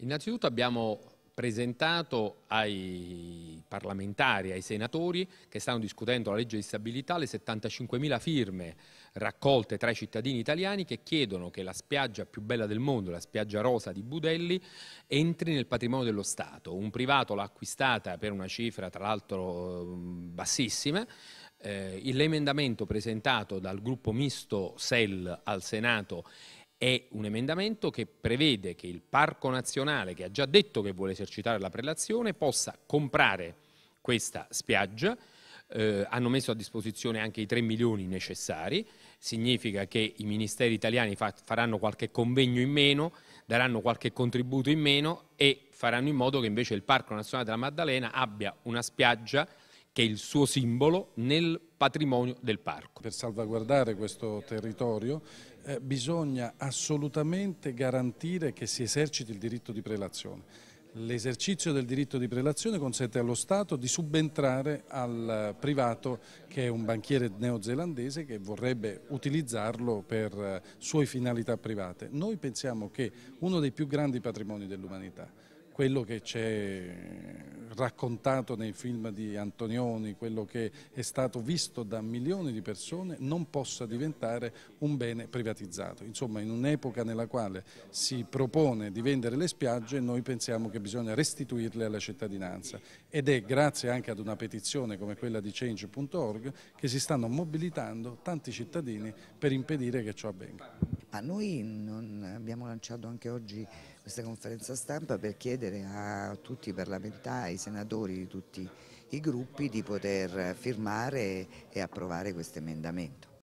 Innanzitutto abbiamo presentato ai parlamentari, ai senatori che stanno discutendo la legge di stabilità le 75.000 firme raccolte tra i cittadini italiani che chiedono che la spiaggia più bella del mondo, la spiaggia rosa di Budelli, entri nel patrimonio dello Stato. Un privato l'ha acquistata per una cifra tra l'altro bassissima, eh, l'emendamento presentato dal gruppo misto SEL al Senato è un emendamento che prevede che il Parco Nazionale, che ha già detto che vuole esercitare la prelazione, possa comprare questa spiaggia. Eh, hanno messo a disposizione anche i 3 milioni necessari, significa che i ministeri italiani fa faranno qualche convegno in meno, daranno qualche contributo in meno e faranno in modo che invece il Parco Nazionale della Maddalena abbia una spiaggia che è il suo simbolo, nel patrimonio del parco. Per salvaguardare questo territorio eh, bisogna assolutamente garantire che si eserciti il diritto di prelazione. L'esercizio del diritto di prelazione consente allo Stato di subentrare al privato che è un banchiere neozelandese che vorrebbe utilizzarlo per eh, sue finalità private. Noi pensiamo che uno dei più grandi patrimoni dell'umanità quello che c'è raccontato nei film di Antonioni, quello che è stato visto da milioni di persone, non possa diventare un bene privatizzato. Insomma, in un'epoca nella quale si propone di vendere le spiagge, noi pensiamo che bisogna restituirle alla cittadinanza ed è grazie anche ad una petizione come quella di change.org che si stanno mobilitando tanti cittadini per impedire che ciò avvenga. Ma ah, noi abbiamo lanciato anche oggi questa conferenza stampa per chiedere a tutti i parlamentari, ai senatori di tutti i gruppi di poter firmare e approvare questo emendamento.